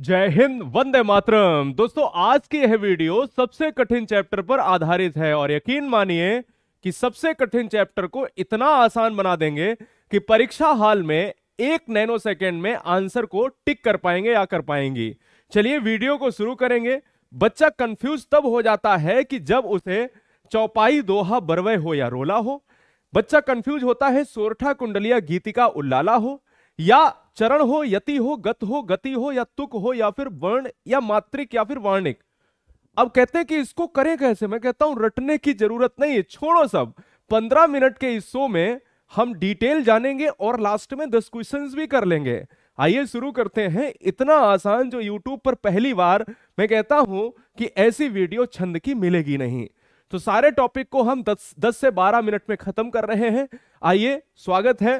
जय हिंद वंदे मातरम दोस्तों आज की यह वीडियो सबसे कठिन चैप्टर पर आधारित है और यकीन मानिए कि सबसे कठिन चैप्टर को इतना आसान बना देंगे कि परीक्षा हाल में एक नैनो सेकेंड में आंसर को टिक कर पाएंगे या कर पाएंगी चलिए वीडियो को शुरू करेंगे बच्चा कंफ्यूज तब हो जाता है कि जब उसे चौपाई दोहा बरवे हो या रोला हो बच्चा कंफ्यूज होता है सोरठा कुंडलिया गीतिका उल्लाला हो या चरण हो यति हो गत हो गति हो या तुक हो या फिर वर्ण या मात्रिक या फिर वर्णिक अब कहते हैं कि इसको करें कैसे मैं कहता हूं रटने की जरूरत नहीं है छोड़ो सब पंद्रह मिनट के इस शो में हम डिटेल जानेंगे और लास्ट में दस क्वेश्चन भी कर लेंगे आइए शुरू करते हैं इतना आसान जो यूट्यूब पर पहली बार मैं कहता हूं कि ऐसी वीडियो छंद की मिलेगी नहीं तो सारे टॉपिक को हम 10 10 से 12 मिनट में खत्म कर रहे हैं आइए स्वागत है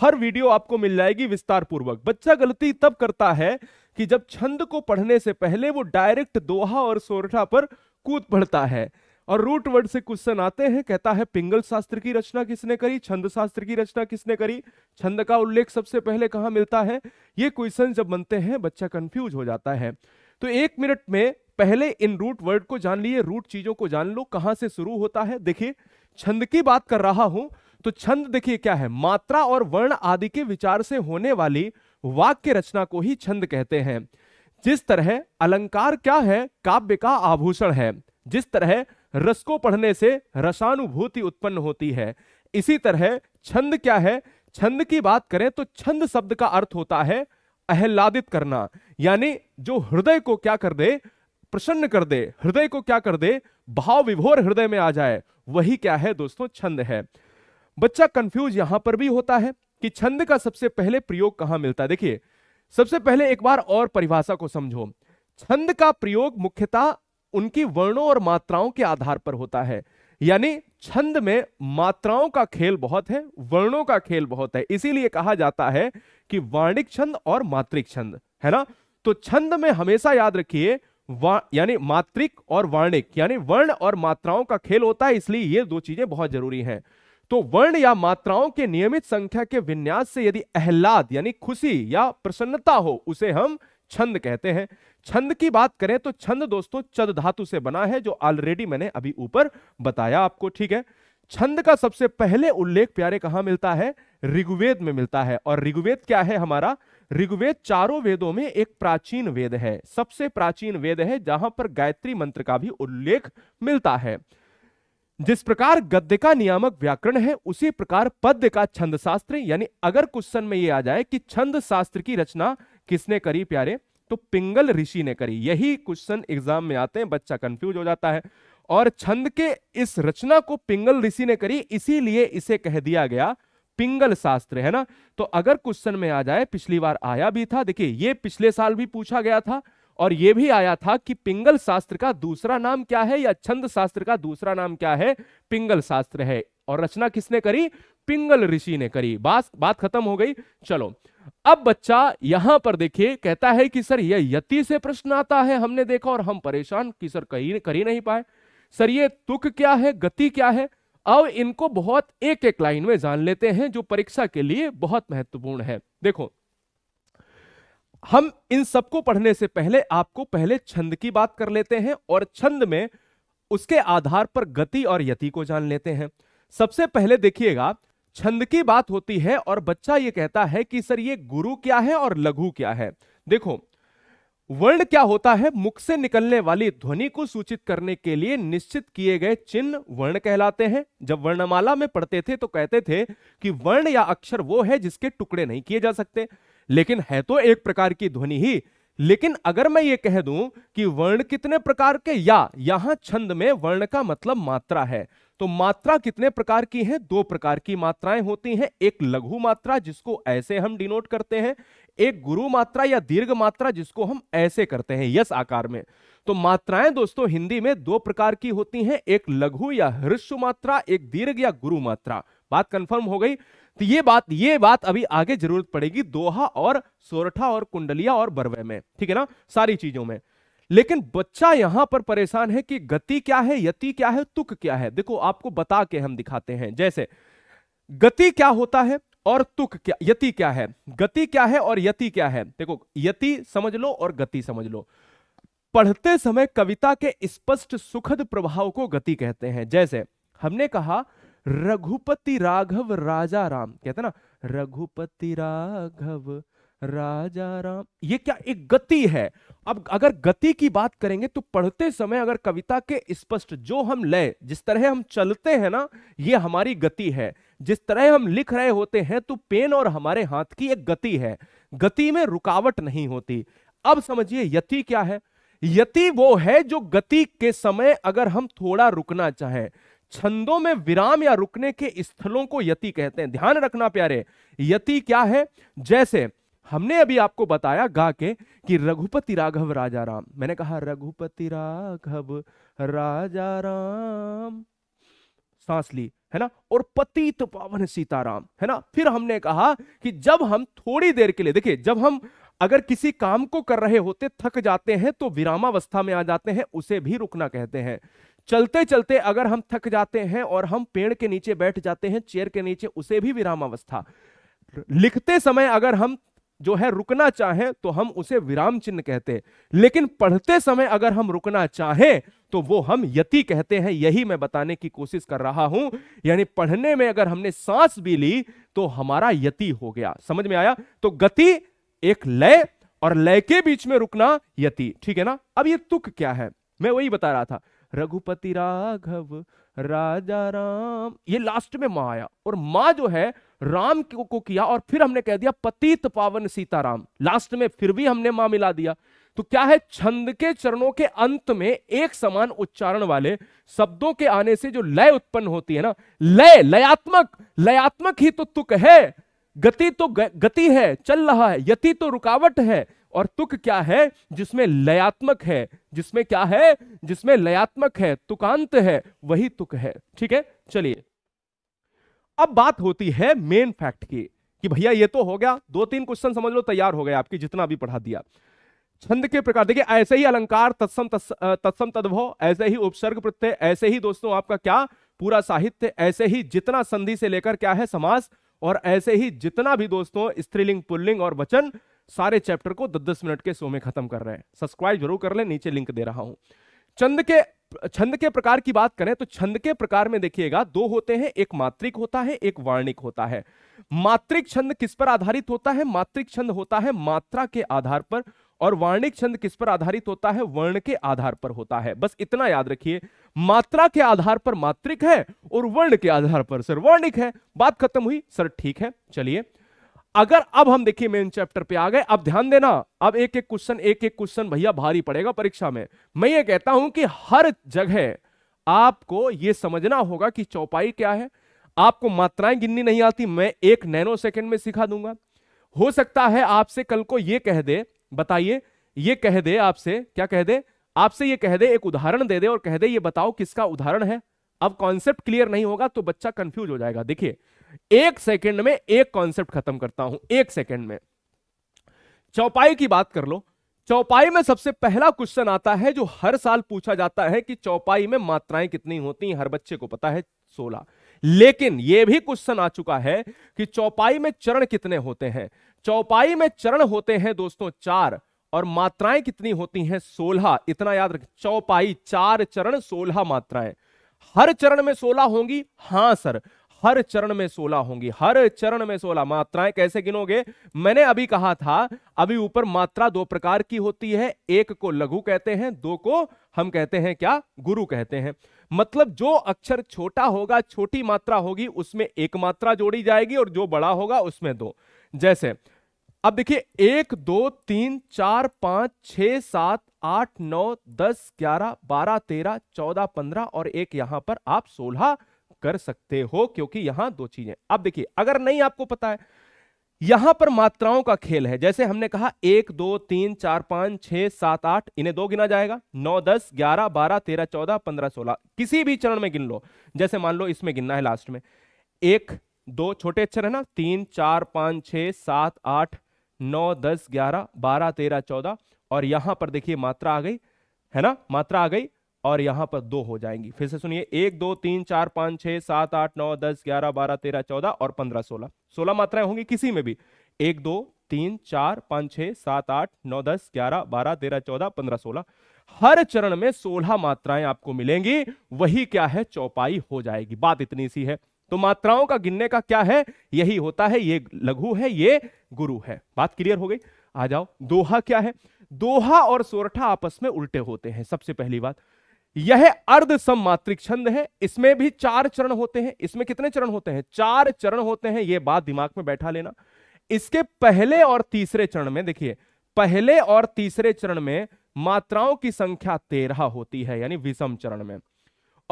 हर वीडियो आपको मिल जाएगी विस्तार पूर्वक बच्चा गलती तब करता है कि जब छंद को पढ़ने से पहले वो डायरेक्ट दोहा और सोरठा पर कूद पड़ता है और रूट वर्ड से क्वेश्चन आते हैं कहता है पिंगल शास्त्र की रचना किसने करी छंद शास्त्र की रचना किसने करी छंद का उल्लेख सबसे पहले कहा मिलता है ये क्वेश्चन जब बनते हैं बच्चा कंफ्यूज हो जाता है तो एक मिनट में पहले इन रूट वर्ड को जान लिए रूट चीजों को जान लो कहा से शुरू होता है देखिए छंद की बात कर रहा हूं तो छंद देखिए क्या है मात्रा और वर्ण आदि के विचार से होने वाली वाक्य रचना को ही छंद कहते हैं जिस तरह अलंकार क्या है काव्य का आभूषण है जिस तरह रस को पढ़ने से रसानुभूति उत्पन्न होती है इसी तरह छंद क्या है छंद की बात करें तो छंद शब्द का अर्थ होता है आह्लादित करना यानी जो हृदय को क्या कर दे प्रसन्न कर दे हृदय को क्या कर दे भाव विभोर हृदय में आ जाए वही क्या है दोस्तों छंद है बच्चा कंफ्यूज यहां पर भी होता है कि छंद का सबसे पहले प्रयोग कहां मिलता है देखिए सबसे पहले एक बार और परिभाषा को समझो छंद का प्रयोग मुख्यतः उनकी वर्णों और मात्राओं के आधार पर होता है यानी छंद में मात्राओं का खेल बहुत है वर्णों का खेल बहुत है इसीलिए कहा जाता है कि वाणिक छंद और मात्रिक छंद है ना तो छंद में हमेशा याद रखिए यानी मात्रिक और वाणिक यानी वर्ण और मात्राओं का खेल होता है इसलिए ये दो चीजें बहुत जरूरी हैं तो वर्ण या मात्राओं के नियमित संख्या के विन्यास से यदि अहलाद यानी खुशी या प्रसन्नता हो उसे हम छंद कहते हैं छंद की बात करें तो छंद दोस्तों चद धातु से बना है जो ऑलरेडी मैंने अभी ऊपर बताया आपको ठीक है छंद का सबसे पहले उल्लेख प्यारे कहा मिलता है ऋग्वेद में मिलता है और ऋग्वेद क्या है हमारा ऋग्वेद चारों वेदों में एक प्राचीन वेद है सबसे प्राचीन वेद है जहां पर गायत्री मंत्र का भी उल्लेख मिलता है जिस प्रकार गद्य का नियामक व्याकरण है उसी प्रकार पद्य का छंद शास्त्र यानी अगर क्वेश्चन में ये आ जाए कि छंद शास्त्र की रचना किसने करी प्यारे तो पिंगल ऋषि ने करी यही क्वेश्चन एग्जाम में आते हैं बच्चा कंफ्यूज हो जाता है और छंद के इस रचना को पिंगल ऋषि ने करी इसीलिए इसे कह दिया गया पिंगल शास्त्र है ना तो अगर क्वेश्चन में आ जाए पिछली बार आया भी था देखिए ये पिछले साल भी पूछा गया था और यह भी आया था कि पिंगल शास्त्र का दूसरा नाम क्या है या छंद शास्त्र का दूसरा नाम क्या है पिंगल शास्त्र है और रचना किसने करी पिंगल ऋषि ने करी बात बात खत्म हो गई चलो अब बच्चा यहां पर देखिए कहता है कि सर यह यति से प्रश्न आता है हमने देखा और हम परेशान कि सर कहीं कर ही नहीं पाए सर ये तुक क्या है गति क्या है अब इनको बहुत एक एक लाइन में जान लेते हैं जो परीक्षा के लिए बहुत महत्वपूर्ण है देखो हम इन सबको पढ़ने से पहले आपको पहले छंद की बात कर लेते हैं और छंद में उसके आधार पर गति और यति को जान लेते हैं सबसे पहले देखिएगा छंद की बात होती है और बच्चा ये कहता है कि सर ये गुरु क्या है और लघु क्या है देखो वर्ण क्या होता है मुख से निकलने वाली ध्वनि को सूचित करने के लिए निश्चित किए गए चिन्ह वर्ण कहलाते हैं जब वर्णमाला में पढ़ते थे तो कहते थे कि वर्ण या अक्षर वो है जिसके टुकड़े नहीं किए जा सकते लेकिन है तो एक प्रकार की ध्वनि ही लेकिन अगर मैं ये कह दूं कि वर्ण कितने प्रकार के या यहां छंद में वर्ण का मतलब मात्रा है तो मात्रा कितने प्रकार की है दो प्रकार की मात्राएं होती हैं एक लघु मात्रा जिसको ऐसे हम डिनोट करते हैं एक गुरु मात्रा या दीर्घ मात्रा जिसको हम ऐसे करते हैं यस आकार में तो मात्राएं दोस्तों हिंदी में दो प्रकार की होती हैं एक लघु या हृष्य मात्रा एक दीर्घ या गुरु मात्रा बात कंफर्म हो गई तो ये बात ये बात अभी आगे जरूरत पड़ेगी दोहा और सोरठा और कुंडलिया और बरवे में ठीक है ना सारी चीजों में लेकिन बच्चा यहां पर परेशान है कि गति क्या है यति क्या है तुक क्या है देखो आपको बता के हम दिखाते हैं जैसे गति क्या होता है और तुक क्या यति क्या है गति क्या है और यति क्या है देखो यति समझ लो और गति समझ लो पढ़ते समय कविता के स्पष्ट सुखद प्रभाव को गति कहते हैं जैसे हमने कहा रघुपति राघव राजा राम कहते ना रघुपति राघव राजा राम ये क्या एक गति है अब अगर गति की बात करेंगे तो पढ़ते समय अगर कविता के स्पष्ट जो हम लय जिस तरह हम चलते हैं ना ये हमारी गति है जिस तरह हम लिख रहे होते हैं तो पेन और हमारे हाथ की एक गति है गति में रुकावट नहीं होती अब समझिए यति क्या है यति वो है जो गति के समय अगर हम थोड़ा रुकना चाहें छंदों में विराम या रुकने के स्थलों को यति कहते हैं ध्यान रखना प्यारे यति क्या है जैसे हमने अभी आपको बताया गा के कि रघुपति राघव राजा राम मैंने कहा रघुपति राघव राजा राम सांस ली है ना और पतित पावन सीताराम है ना फिर हमने कहा कि जब हम थोड़ी देर के लिए देखिए जब हम अगर किसी काम को कर रहे होते थक जाते हैं तो विरामावस्था में आ जाते हैं उसे भी रुकना कहते हैं चलते चलते अगर हम थक जाते हैं और हम पेड़ के नीचे बैठ जाते हैं चेयर के नीचे उसे भी विराम अवस्था लिखते समय अगर हम जो है रुकना चाहें तो हम उसे विराम चिन्ह कहते हैं लेकिन पढ़ते समय अगर हम रुकना चाहें तो वो हम यति कहते हैं यही मैं बताने की कोशिश कर रहा हूं यानी पढ़ने में अगर हमने सांस भी ली तो हमारा यति हो गया समझ में आया तो गति एक लय और लय के बीच में रुकना यति ठीक है ना अब ये तुक क्या है मैं वही बता रहा था रघुपति राघव राजा राम ये लास्ट में माँ आया और माँ जो है राम को, को किया और फिर हमने कह दिया पतित पावन सीताराम लास्ट में फिर भी हमने माँ मिला दिया तो क्या है छंद के चरणों के अंत में एक समान उच्चारण वाले शब्दों के आने से जो लय उत्पन्न होती है ना लय लयात्मक लयात्मक ही तो तुक है गति तो गति है चल रहा है यति तो रुकावट है और तुक क्या है जिसमें लयात्मक है जिसमें क्या है जिसमें लयात्मक है तुकांत है वही तुक है ठीक है चलिए अब बात होती है मेन फैक्ट की कि भैया ये तो हो गया दो तीन क्वेश्चन समझ लो तैयार हो गए आपकी जितना भी पढ़ा दिया छंद के प्रकार देखिए ऐसे ही अलंकार तत्सम तत्सम तद्भव ऐसे ही उपसर्ग प्रत्यय ऐसे ही दोस्तों आपका क्या पूरा साहित्य ऐसे ही जितना संधि से लेकर क्या है समास और ऐसे ही जितना भी दोस्तों स्त्रीलिंग पुल्लिंग और वचन सारे चैप्टर को दस दस मिनट के शो में खत्म कर रहे हैं सब्सक्राइब जरूर कर ले नीचे लिंक दे रहा हूं छंद के छंद के प्रकार की बात करें तो छंद के प्रकार में देखिएगा दो होते हैं एक मात्रिक होता है एक वार्णिक होता है मात्रिक छंद किस पर आधारित होता है मात्रिक छंद होता है मात्रा के आधार पर और वार्णिक छंद किस पर आधारित होता है वर्ण के आधार पर होता है बस इतना याद रखिए मात्रा के आधार पर मात्रिक है और वर्ण के आधार पर सर वर्णिक है बात खत्म हुई सर ठीक है चलिए अगर अब हम देखिए मेन चैप्टर पे आ गए अब ध्यान देना अब एक एक क्वेश्चन एक एक क्वेश्चन भैया भारी पड़ेगा परीक्षा में मैं ये कहता हूं कि हर जगह आपको यह समझना होगा कि चौपाई क्या है आपको मात्राएं गिननी नहीं आती मैं एक नैनो सेकेंड में सिखा दूंगा हो सकता है आपसे कल को यह कह दे बताइए ये कह दे आपसे क्या कह दे आपसे ये कह दे एक उदाहरण दे दे और कह दे ये बताओ किसका उदाहरण है अब कॉन्सेप्ट क्लियर नहीं होगा तो बच्चा कंफ्यूज हो जाएगा देखिए एक सेकंड में एक कॉन्सेप्ट खत्म करता हूं एक सेकंड में चौपाई की बात कर लो चौपाई में सबसे पहला क्वेश्चन आता है जो हर साल पूछा जाता है कि चौपाई में मात्राएं कितनी होती हैं हर बच्चे को पता है सोलह लेकिन यह भी क्वेश्चन आ चुका है कि चौपाई में चरण कितने होते हैं चौपाई में चरण होते हैं दोस्तों चार और मात्राएं कितनी होती हैं सोलह इतना याद रख चौपाई चार चरण सोलह मात्राएं हर चरण में सोलह होंगी हां सर हर चरण में सोलह होंगी हर चरण में सोलह मात्राएं कैसे गिनोगे मैंने अभी कहा था अभी ऊपर मात्रा दो प्रकार की होती है एक को लघु कहते हैं दो को हम कहते हैं क्या गुरु कहते हैं मतलब जो अक्षर छोटा होगा छोटी मात्रा होगी उसमें एक मात्रा जोड़ी जाएगी और जो बड़ा होगा उसमें दो जैसे अब देखिए एक दो तीन चार पांच छ सात आठ नौ दस ग्यारह बारह तेरह चौदह पंद्रह और एक यहां पर आप सोलह कर सकते हो क्योंकि यहां दो चीजें अब देखिए अगर नहीं आपको पता है यहां पर मात्राओं का खेल है जैसे हमने कहा एक दो तीन चार पांच छह सात आठ इन्हें दो गिना जाएगा नौ दस ग्यारह बारह तेरह चौदह पंद्रह सोलह किसी भी चरण में गिन लो जैसे मान लो इसमें गिनना है लास्ट में एक दो छोटे अक्षर है ना तीन चार पांच छह सात आठ नौ दस ग्यारह बारह तेरह चौदह और यहां पर देखिए मात्रा आ गई है ना मात्रा आ गई और यहां पर दो हो जाएंगी फिर से सुनिए एक दो तीन चार पांच छह सात आठ नौ दस ग्यारह बारह तेरह चौदह और पंद्रह सोलह सोलह मात्राएं होंगी किसी में भी एक दो तीन चार पांच छह सात आठ नौ दस ग्यारह बारह तेरह चौदह पंद्रह सोलह हर चरण में सोलह मात्राएं आपको मिलेंगी वही क्या है चौपाई हो जाएगी बात इतनी सी है तो मात्राओं का गिनने का क्या है यही होता है ये लघु है ये गुरु है बात क्लियर हो गई आ जाओ दोहा क्या है दोहा और सोरठा आपस में उल्टे होते हैं सबसे पहली बात यह अर्ध सममात्रिक छंद है इसमें भी चार चरण होते हैं इसमें कितने चरण होते हैं चार चरण होते हैं यह बात दिमाग में बैठा लेना इसके पहले और तीसरे चरण में देखिए पहले और तीसरे चरण में मात्राओं की संख्या तेरह होती है यानी विषम चरण में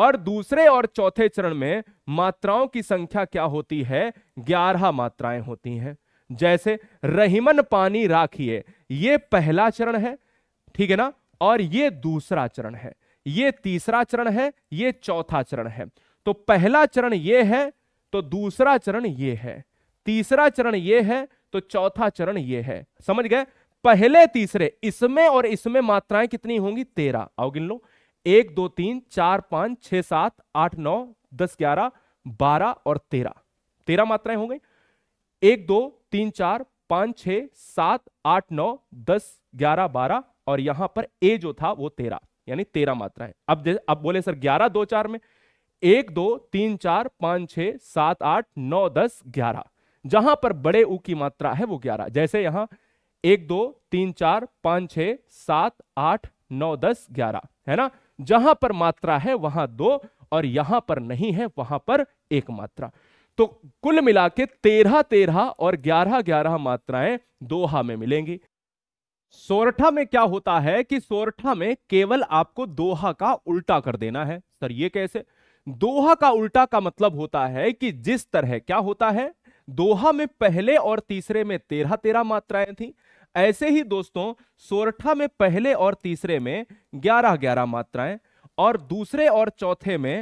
और दूसरे और चौथे चरण में मात्राओं की संख्या क्या होती है ग्यारह मात्राएं होती हैं जैसे रहीमन पानी राखिए यह पहला चरण है ठीक है ना और ये दूसरा चरण है ये तीसरा चरण है ये चौथा चरण है तो पहला चरण ये है तो दूसरा चरण ये है तीसरा चरण ये है तो चौथा चरण ये है समझ गए पहले तीसरे इसमें और इसमें मात्राएं कितनी होंगी तेरह आओ गिन लो एक दो तीन चार पांच छह सात आठ नौ दस ग्यारह बारह और तेरह तेरह मात्राएं हो गई एक दो तीन चार पांच छ सात आठ नौ दस ग्यारह बारह और यहां पर ए जो था वो तेरह यानी तेरह है अब अब बोले सर ग्यारह दो चार में एक दो तीन चार पांच छह सात आठ नौ दस ग्यारह जहां पर बड़े ऊ की मात्रा है वो ग्यारह जैसे यहां एक दो तीन चार पांच छह सात आठ नौ दस ग्यारह है ना जहां पर मात्रा है वहां दो और यहां पर नहीं है वहां पर एक मात्रा तो कुल मिला के तेरह तेरह और ग्यारह ग्यारह मात्राएं दोहा में मिलेंगी सोरठा में क्या होता है कि सोरठा में केवल आपको दोहा का उल्टा कर देना है सर ये कैसे दोहा का उल्टा का मतलब होता है कि जिस तरह क्या होता है दोहा में पहले और तीसरे में तेरह तेरह मात्राएं थी ऐसे ही दोस्तों सोरठा में पहले और तीसरे में ग्यारह ग्यारह मात्राएं और दूसरे और चौथे में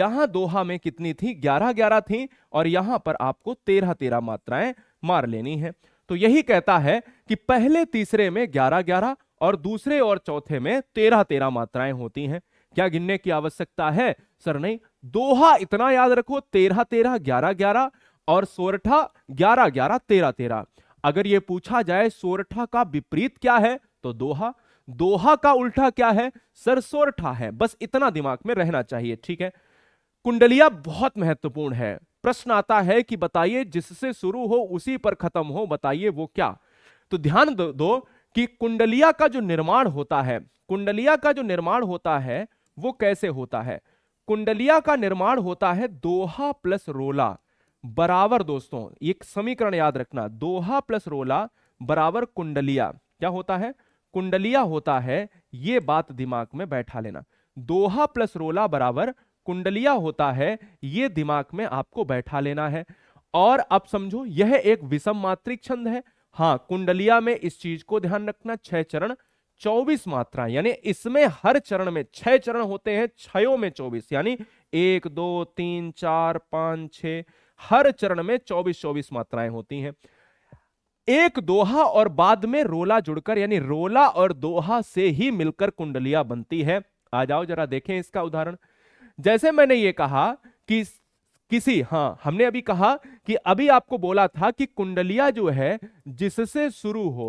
यहां दोहा में कितनी थी ग्यारह ग्यारह थी और यहां पर आपको तेरह तेरह मात्राएं मार लेनी है तो यही कहता है कि पहले तीसरे में ग्यारह ग्यारह और दूसरे और चौथे में तेरह तेरह मात्राएं होती हैं क्या गिनने की आवश्यकता है सर नहीं दोहा इतना याद रखो तेरह तेरह ग्यारह ग्यारह और सोरठा ग्यारह ग्यारह तेरह तेरह अगर यह पूछा जाए सोरठा का विपरीत क्या है तो दोहा दोहा का उल्टा क्या है सर सोरठा है बस इतना दिमाग में रहना चाहिए ठीक है कुंडलिया बहुत महत्वपूर्ण है प्रश्न आता है कि बताइए जिससे शुरू हो उसी पर खत्म हो बताइए वो क्या तो ध्यान दो, दो कि कुंडलिया का जो निर्माण होता है कुंडलिया का जो निर्माण होता है वो कैसे होता है कुंडलिया का निर्माण होता है दोहा प्लस रोला बराबर दोस्तों एक समीकरण याद रखना दोहा प्लस रोला बराबर कुंडलिया क्या होता है कुंडलिया होता है ये बात दिमाग में बैठा लेना दोहा प्लस रोला बराबर कुंडलिया होता है ये दिमाग में आपको बैठा लेना है और अब समझो यह एक विषम मात्रिक छंद है हाँ कुंडलिया में इस चीज को ध्यान रखना छह चरण चौबीस मात्रा यानी इसमें हर चरण में छह चरण होते हैं छयों में चौबीस यानी एक दो तीन चार पांच छ हर चरण में चौबीस चौबीस मात्राएं होती हैं एक दोहा और बाद में रोला जुड़कर यानी रोला और दोहा से ही मिलकर कुंडलिया बनती है आ जाओ जरा देखें इसका उदाहरण जैसे मैंने ये कहा कि किसी हाँ हमने अभी कहा कि अभी आपको बोला था कि कुंडलिया जो है जिससे शुरू हो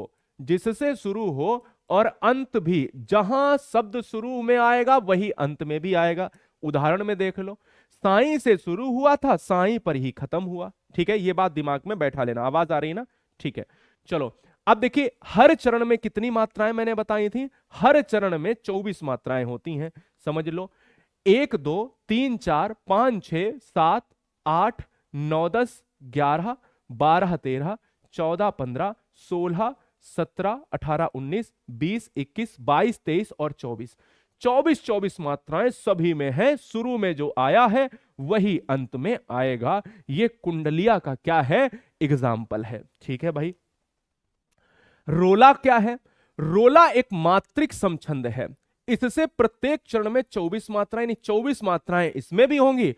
जिससे शुरू हो और अंत भी जहां शब्द शुरू में आएगा वही अंत में भी आएगा उदाहरण में देख लो साई से शुरू हुआ था साई पर ही खत्म हुआ ठीक है ये बात दिमाग में बैठा लेना आवाज आ रही ना ठीक है चलो अब देखिए हर चरण में कितनी मात्राएं मैंने बताई थी हर चरण में 24 मात्राएं होती हैं समझ लो एक दो तीन चार पाँच छ सात आठ नौ दस ग्यारह बारह तेरह चौदह पंद्रह सोलह सत्रह अठारह उन्नीस बीस इक्कीस बाईस तेईस और चौबीस चौबीस चौबीस मात्राएं सभी में हैं शुरू में जो आया है वही अंत में आएगा ये कुंडलिया का क्या है एग्जाम्पल है ठीक है भाई रोला क्या है रोला एक मात्रिक समछंद है इससे प्रत्येक चरण में 24 मात्राएं यानी 24 मात्राएं इसमें भी होंगी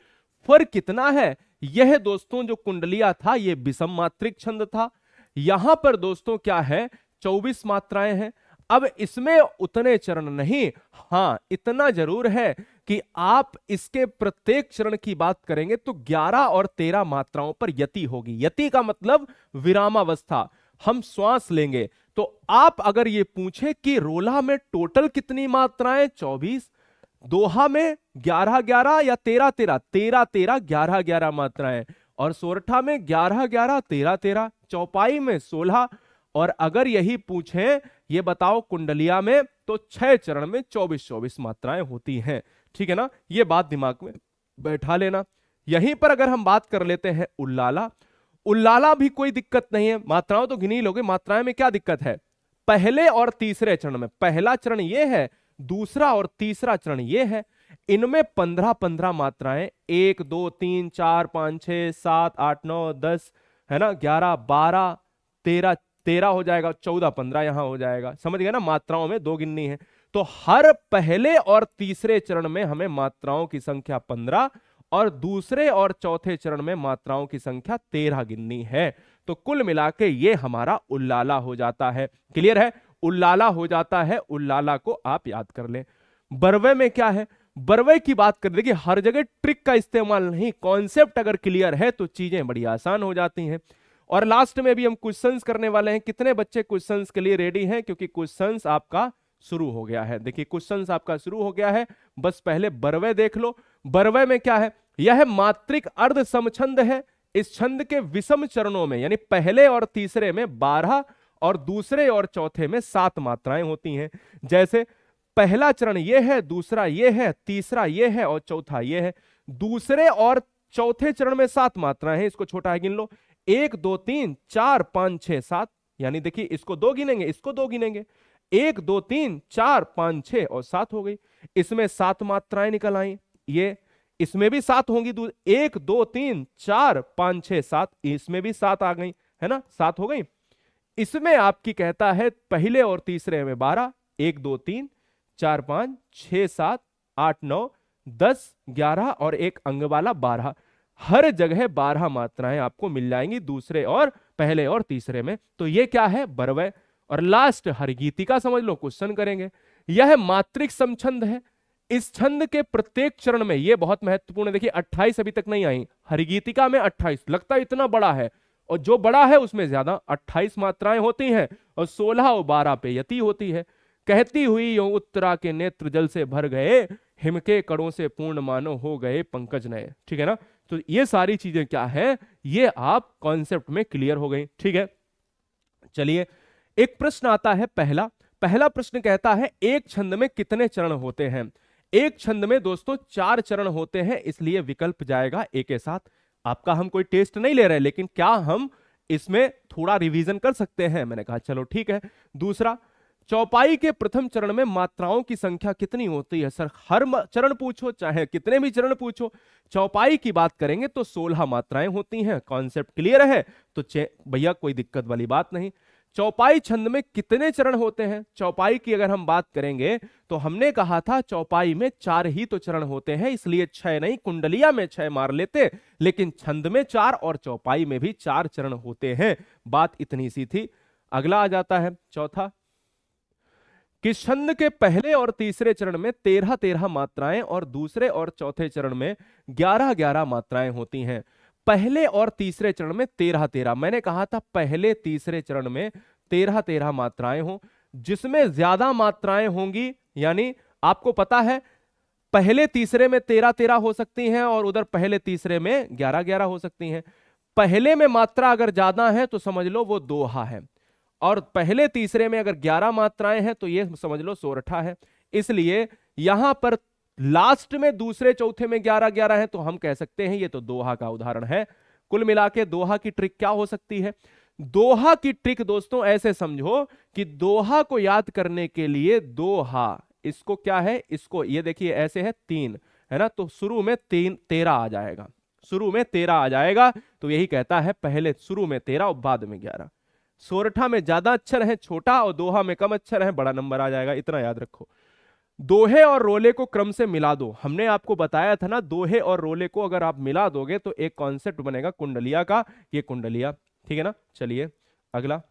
फर्क कितना है यह दोस्तों जो कुंडलिया था यह विषम मात्रिक छंद था यहां पर दोस्तों क्या है 24 मात्राएं हैं अब इसमें उतने चरण नहीं हां इतना जरूर है कि आप इसके प्रत्येक चरण की बात करेंगे तो 11 और 13 मात्राओं पर यति होगी यति का मतलब विरामावस्था हम श्वास लेंगे तो आप अगर ये पूछे कि रोला में टोटल कितनी मात्राएं 24 दोहा में 11 11 या 13 13 13 13 11 11 मात्राएं और सोरठा में 11 11 13 13 चौपाई में 16 और अगर यही पूछें ये बताओ कुंडलिया में तो छह चरण में 24 24 मात्राएं होती हैं ठीक है ना ये बात दिमाग में बैठा लेना यहीं पर अगर हम बात कर लेते हैं उल्लाला उल्लाला भी कोई दिक्कत नहीं है मात्राओं तो गिनी लोगे मात्राएं में क्या दिक्कत है पहले और तीसरे चरण में पहला चरण यह है दूसरा और तीसरा चरण यह है इनमें पंद्रह पंद्रह मात्राएं एक दो तीन चार पांच छह सात आठ नौ दस है ना ग्यारह बारह तेरह तेरह हो जाएगा चौदह पंद्रह यहां हो जाएगा समझ गए ना मात्राओं में दो गिननी है तो हर पहले और तीसरे चरण में हमें मात्राओं की संख्या पंद्रह और दूसरे और चौथे चरण में मात्राओं की संख्या तेरह गिननी है तो कुल मिला के ये हमारा उल्लाला हो जाता है क्लियर है उल्लाला हो जाता है उल्लाला को आप याद कर ले बरवे में क्या है बरवे की बात कर देखिए हर जगह ट्रिक का इस्तेमाल नहीं कॉन्सेप्ट अगर क्लियर है तो चीजें बड़ी आसान हो जाती हैं और लास्ट में भी हम क्वेश्चंस करने वाले हैं कितने बच्चे क्वेश्चंस के लिए रेडी हैं क्योंकि क्वेश्चंस आपका शुरू हो गया है देखिए क्वेश्चंस आपका शुरू हो गया है बस पहले बरवे देख लो बरवे में क्या है यह मात्रिक अर्ध समछंद है इस छंद के विषम चरणों में यानी पहले और तीसरे में बारह और दूसरे और चौथे में सात मात्राएं होती हैं जैसे पहला चरण यह है दूसरा यह है तीसरा यह है और चौथा यह है दूसरे और चौथे चरण में सात मात्राएं हैं इसको छोटा है गिन लो एक दो तीन चार पांच छह सात यानी देखिए इसको दो गिनेंगे इसको दो गिनेंगे एक दो तीन चार पांच छह और सात हो गई इसमें सात मात्राएं निकल आई ये इसमें भी सात होंगी एक दो तीन चार पांच छह सात इसमें भी सात आ गई है ना सात हो गई इसमें आपकी कहता है पहले और तीसरे में बारह एक दो तीन चार पांच छ सात आठ नौ दस ग्यारह और एक अंग वाला बारह हर जगह बारह मात्राएं आपको मिल जाएंगी दूसरे और पहले और तीसरे में तो ये क्या है बरवय और लास्ट हर का समझ लो क्वेश्चन करेंगे यह मात्रिक समछंद है इस छंद के प्रत्येक चरण में यह बहुत महत्वपूर्ण है देखिए 28 अभी तक नहीं आई हरिगीतिका में 28 लगता है इतना बड़ा है और जो बड़ा है उसमें ज्यादा 28 मात्राएं होती हैं और 16 और 12 पे यति होती है कहती हुई यो उत्तरा के नेत्र जल से भर गए हिमके कड़ों से पूर्ण मानो हो गए पंकज नए ठीक है ना तो ये सारी चीजें क्या है ये आप कॉन्सेप्ट में क्लियर हो गई ठीक है चलिए एक प्रश्न आता है पहला पहला प्रश्न कहता है एक छंद में कितने चरण होते हैं एक छंद में दोस्तों चार चरण होते हैं इसलिए विकल्प जाएगा ए के साथ आपका हम कोई टेस्ट नहीं ले रहे लेकिन क्या हम इसमें थोड़ा रिवीजन कर सकते हैं मैंने कहा चलो ठीक है दूसरा चौपाई के प्रथम चरण में मात्राओं की संख्या कितनी होती है सर हर चरण पूछो चाहे कितने भी चरण पूछो चौपाई की बात करेंगे तो सोलह मात्राएं होती हैं कॉन्सेप्ट क्लियर है तो भैया कोई दिक्कत वाली बात नहीं चौपाई छंद में कितने चरण होते हैं चौपाई की अगर हम बात करेंगे तो हमने कहा था चौपाई में चार ही तो चरण होते हैं इसलिए छह नहीं कुंडलिया में छह मार लेते लेकिन छंद में चार और चौपाई में भी चार चरण होते हैं बात इतनी सी थी अगला आ जाता है चौथा कि छंद के पहले और तीसरे चरण में तेरह तेरह मात्राएं और दूसरे और चौथे चरण में ग्यारह ग्यारह मात्राएं होती हैं पहले और तीसरे चरण में तेरह तेरह मैंने कहा था पहले तीसरे चरण में तेरह तेरह मात्राएं हो जिसमें ज्यादा मात्राएं होंगी यानी आपको पता है पहले तीसरे में तेरह तेरह हो सकती हैं और उधर पहले तीसरे में ग्यारह ग्यारह हो सकती हैं पहले में मात्रा अगर ज्यादा है तो समझ लो वो दोहा है और पहले तीसरे में अगर ग्यारह मात्राएं हैं तो ये समझ लो सोरठा है इसलिए यहां पर लास्ट में दूसरे चौथे में ग्यारह ग्यारह है तो हम कह सकते हैं ये तो दोहा का उदाहरण है कुल मिला के दोहा की ट्रिक क्या हो सकती है दोहा की ट्रिक दोस्तों ऐसे समझो कि दोहा को याद करने के लिए दोहा इसको क्या है इसको ये देखिए ऐसे है तीन है ना तो शुरू में तीन तेरह आ जाएगा शुरू में तेरह आ जाएगा तो यही कहता है पहले शुरू में तेरह और बाद में ग्यारह सोरठा में ज्यादा अक्षर है छोटा और दोहा में कम अक्षर है बड़ा नंबर आ जाएगा इतना याद रखो दोहे और रोले को क्रम से मिला दो हमने आपको बताया था ना दोहे और रोले को अगर आप मिला दोगे तो एक कॉन्सेप्ट बनेगा कुंडलिया का ये कुंडलिया ठीक है ना चलिए अगला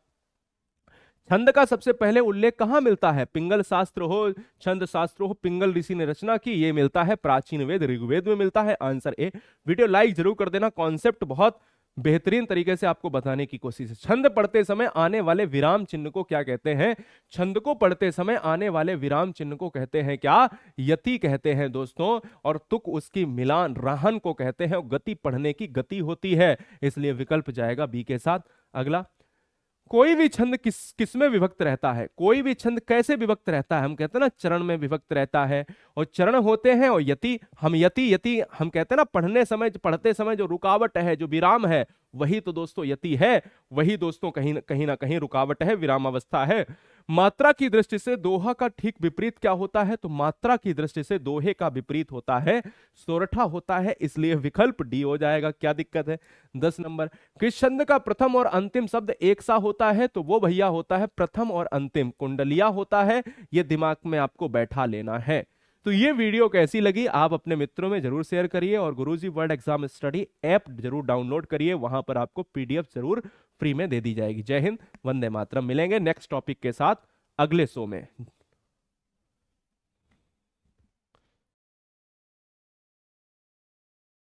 छंद का सबसे पहले उल्लेख कहां मिलता है पिंगल शास्त्र हो छंद शास्त्र हो पिंगल ऋषि ने रचना की ये मिलता है प्राचीन वेद ऋग्वेद में मिलता है आंसर ए वीडियो लाइक जरूर कर देना कॉन्सेप्ट बहुत बेहतरीन तरीके से आपको बताने की कोशिश है छंद पढ़ते समय आने वाले विराम चिन्ह को क्या कहते हैं छंद को पढ़ते समय आने वाले विराम चिन्ह को कहते हैं क्या यति कहते हैं दोस्तों और तुक उसकी मिलान राहन को कहते हैं और गति पढ़ने की गति होती है इसलिए विकल्प जाएगा बी के साथ अगला कोई भी छंद किस किस में विभक्त रहता है कोई भी छंद कैसे विभक्त रहता है हम कहते हैं ना चरण में विभक्त रहता है और चरण होते हैं और यति हम यति यति हम कहते हैं ना पढ़ने समय पढ़ते समय जो रुकावट है जो विराम है वही तो दोस्तों यति है वही दोस्तों कहीं कहीं ना कहीं रुकावट है विराम अवस्था है मात्रा की दृष्टि से दोहा का ठीक विपरीत क्या होता है तो मात्रा की दृष्टि से दोहे का विपरीत होता है सोरठा होता है इसलिए विकल्प डी हो जाएगा क्या दिक्कत है दस नंबर किस छंद का प्रथम और अंतिम शब्द एक सा होता है तो वो भैया होता है प्रथम और अंतिम कुंडलिया होता है ये दिमाग में आपको बैठा लेना है तो ये वीडियो कैसी लगी आप अपने मित्रों में जरूर शेयर करिए और Guruji world exam study app जरूर डाउनलोड करिए वहां पर आपको पीडीएफ जरूर फ्री में दे दी जाएगी जय हिंद वंदे मातरम मिलेंगे नेक्स्ट टॉपिक के साथ अगले शो में